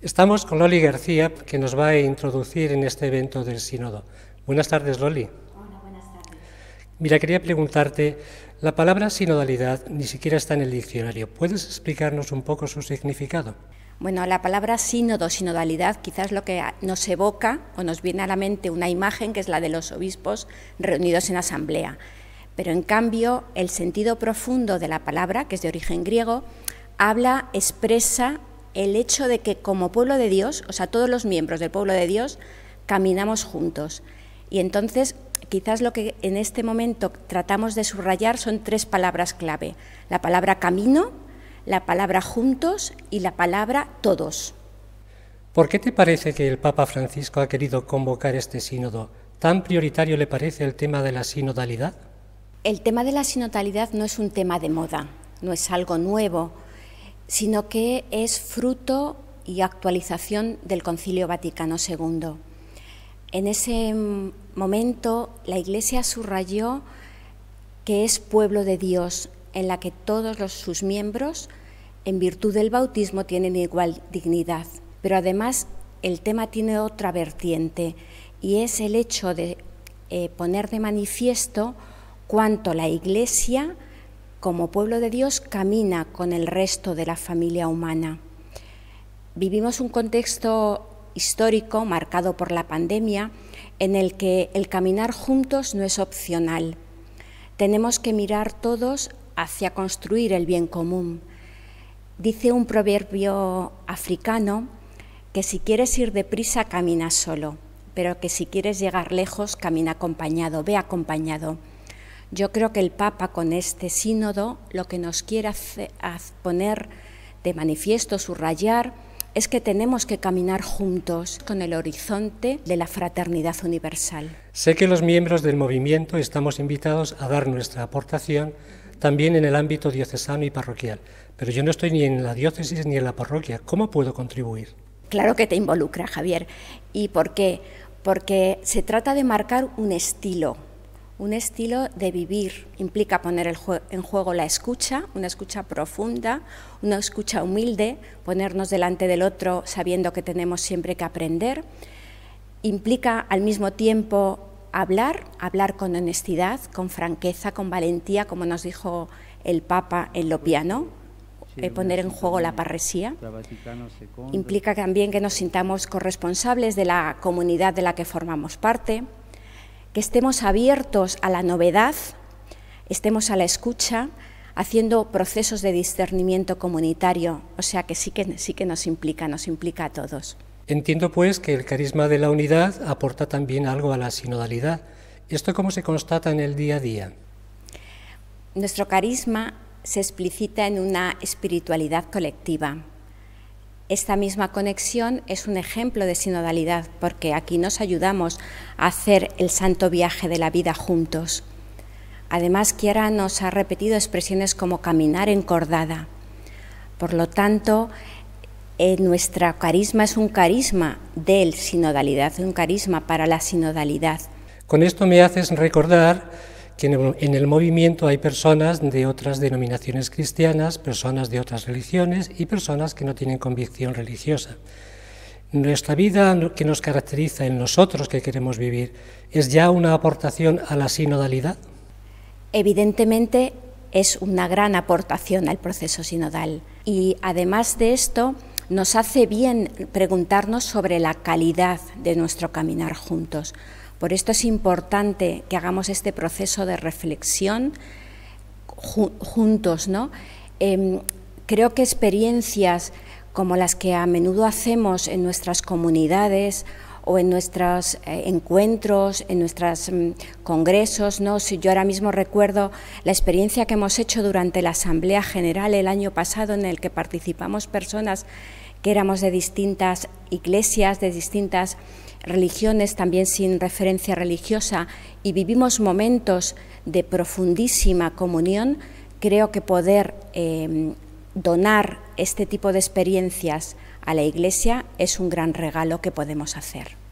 Estamos con Loli García, que nos va a introducir en este evento del Sínodo. Buenas tardes, Loli. buenas tardes. Mira, quería preguntarte, la palabra sinodalidad ni siquiera está en el diccionario. ¿Puedes explicarnos un poco su significado? Bueno, la palabra sínodo, sinodalidad, quizás lo que nos evoca o nos viene a la mente una imagen que es la de los obispos reunidos en asamblea. Pero en cambio, el sentido profundo de la palabra, que es de origen griego, habla, expresa el hecho de que como pueblo de Dios, o sea, todos los miembros del pueblo de Dios, caminamos juntos. Y entonces, quizás lo que en este momento tratamos de subrayar son tres palabras clave. La palabra camino, la palabra juntos y la palabra todos. ¿Por qué te parece que el Papa Francisco ha querido convocar este sínodo? ¿Tan prioritario le parece el tema de la sinodalidad? El tema de la sinodalidad no es un tema de moda, no es algo nuevo, sino que es fruto y actualización del Concilio Vaticano II. En ese momento la Iglesia subrayó que es pueblo de Dios, en la que todos los, sus miembros, en virtud del bautismo, tienen igual dignidad. Pero además el tema tiene otra vertiente y es el hecho de eh, poner de manifiesto cuánto la Iglesia como pueblo de Dios, camina con el resto de la familia humana. Vivimos un contexto histórico marcado por la pandemia en el que el caminar juntos no es opcional. Tenemos que mirar todos hacia construir el bien común. Dice un proverbio africano que si quieres ir deprisa camina solo, pero que si quieres llegar lejos camina acompañado, ve acompañado. Yo creo que el Papa con este sínodo lo que nos quiere poner de manifiesto, subrayar, es que tenemos que caminar juntos con el horizonte de la fraternidad universal. Sé que los miembros del movimiento estamos invitados a dar nuestra aportación también en el ámbito diocesano y parroquial, pero yo no estoy ni en la diócesis ni en la parroquia. ¿Cómo puedo contribuir? Claro que te involucra, Javier. ¿Y por qué? Porque se trata de marcar un estilo, un estilo de vivir. Implica poner en juego la escucha, una escucha profunda, una escucha humilde, ponernos delante del otro sabiendo que tenemos siempre que aprender. Implica al mismo tiempo hablar, hablar con honestidad, con franqueza, con valentía, como nos dijo el Papa en lo piano, eh, poner en juego la parresía. Implica también que nos sintamos corresponsables de la comunidad de la que formamos parte que estemos abiertos a la novedad, estemos a la escucha, haciendo procesos de discernimiento comunitario, o sea que sí que, sí que nos implica, nos implica a todos. Entiendo pues que el carisma de la unidad aporta también algo a la sinodalidad. ¿Esto cómo se constata en el día a día? Nuestro carisma se explicita en una espiritualidad colectiva, esta misma conexión es un ejemplo de sinodalidad porque aquí nos ayudamos a hacer el santo viaje de la vida juntos. Además, Kiara nos ha repetido expresiones como caminar encordada. Por lo tanto, nuestro eh, nuestra carisma es un carisma del sinodalidad, un carisma para la sinodalidad. Con esto me haces recordar que en el movimiento hay personas de otras denominaciones cristianas, personas de otras religiones y personas que no tienen convicción religiosa. Nuestra vida que nos caracteriza en nosotros que queremos vivir es ya una aportación a la sinodalidad. Evidentemente es una gran aportación al proceso sinodal y además de esto nos hace bien preguntarnos sobre la calidad de nuestro caminar juntos, por esto es importante que hagamos este proceso de reflexión juntos. ¿no? Em, creo que experiencias como las que a menudo hacemos en nuestras comunidades o en nuestros eh, encuentros, en nuestros mm, congresos. ¿no? yo ahora mismo recuerdo la experiencia que hemos hecho durante la Asamblea General el año pasado en el que participamos personas que éramos de distintas iglesias, de distintas religiones, también sin referencia religiosa, y vivimos momentos de profundísima comunión, creo que poder em, donar este tipo de experiencias a la Iglesia es un gran regalo que podemos hacer.